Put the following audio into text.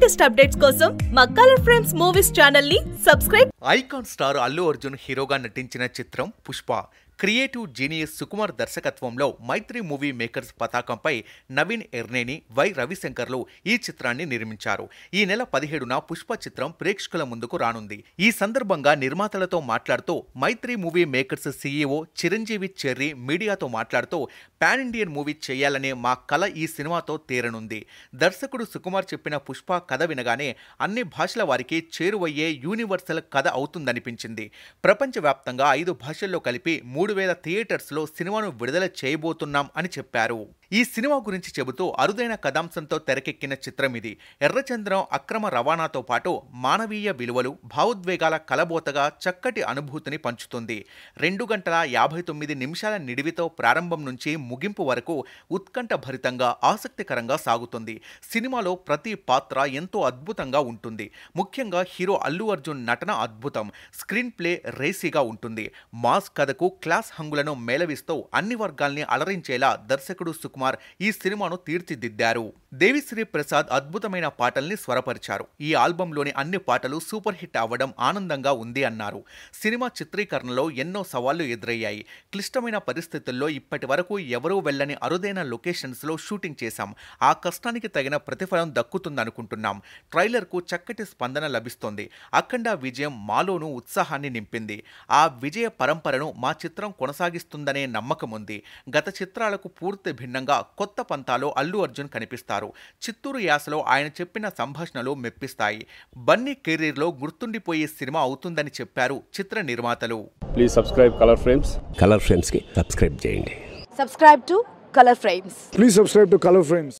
latest updates కోసం మా colour frames movies channel ని subscribe icon star Allu Arjun హీరోగా నటించిన చిత్రం పుష్ప క్రియేటివ్ జీనియస్ సుకుమార్ దర్శకత్వంలో మైత్రి మూవీ మేకర్స్ పతాకంపై నవీన్ ఎర్నేని వై రవిశంకర్లు ఈ చిత్రాన్ని నిర్మించారు ఈ నెల పదిహేడున పుష్ప చిత్రం ప్రేక్షకుల ముందుకు రానుంది ఈ సందర్భంగా నిర్మాతలతో మాట్లాడుతూ Mythri movie makers CEO Chiranjeevi Cherry మీడియాతో మాట్లాడుతూ పాన్ ఇండియన్ మూవీ చేయాలనే మా కళ ఈ సినిమాతో తీరనుంది దర్శకుడు సుకుమార్ చెప్పిన పుష్ప కథ వినగానే అన్ని భాషల వారికి చేరువయ్యే యూనివర్సల్ కథ అవుతుందనిపించింది ప్రపంచవ్యాప్తంగా ఐదు భాషల్లో కలిపి మూడు వేల థియేటర్స్లో సినిమాను విడుదల చేయబోతున్నాం అని చెప్పారు ఈ సినిమా గురించి చెబుతూ అరుదైన కథాంశంతో తెరకెక్కిన చిత్రం ఇది ఎర్రచంద్రం అక్రమ రవాణాతో పాటు మానవీయ విలువలు భావోద్వేగాల కలబోతగా చక్కటి అనుభూతిని పంచుతుంది రెండు గంటల యాభై తొమ్మిది నిమిషాల నిడివితో ప్రారంభం నుంచి ముగింపు వరకు ఉత్కంఠ భరితంగా ఆసక్తికరంగా సాగుతుంది సినిమాలో ప్రతి పాత్ర ఎంతో అద్భుతంగా ఉంటుంది ముఖ్యంగా హీరో అల్లు అర్జున్ నటన అద్భుతం స్క్రీన్ ప్లే రేసీగా ఉంటుంది మాస్ కథకు క్లాస్ హంగులను మేళవిస్తూ అన్ని వర్గాల్ని అలరించేలా దర్శకుడు సుకుమార్ కుమార్ ఈ సినిమాను తీర్చిదిద్దారు దేవిశ్రీ ప్రసాద్ అద్భుతమైన పాటల్ని స్వరపరిచారు ఈ ఆల్బంలోని అన్ని పాటలు సూపర్ హిట్ అవ్వడం ఆనందంగా ఉంది అన్నారు సినిమా చిత్రీకరణలో ఎన్నో సవాళ్లు ఎదురయ్యాయి క్లిష్టమైన పరిస్థితుల్లో ఇప్పటి వరకు ఎవరూ వెళ్లని అరుదైన లొకేషన్స్లో షూటింగ్ చేశాం ఆ కష్టానికి తగిన ప్రతిఫలం దక్కుతుందనుకుంటున్నాం కు చక్కటి స్పందన లభిస్తోంది అఖండ విజయం మాలోను ఉత్సాహాన్ని నింపింది ఆ విజయ పరంపరను మా చిత్రం కొనసాగిస్తుందనే నమ్మకం ఉంది గత చిత్రాలకు పూర్తి భిన్నంగా విలన్గా కొత్త పంతాలో అల్లు అర్జున్ కనిపిస్తారు చిత్తూరు యాసలో ఆయన చెప్పిన సంభాషణలు మెప్పిస్తాయి బన్నీ కెరీర్లో గుర్తుండిపోయే సినిమా అవుతుందని చెప్పారు చిత్ర నిర్మాతలు please subscribe colour frames colour frames కి సబ్స్క్రైబ్ చేయండి subscribe to colour frames please subscribe to colour frames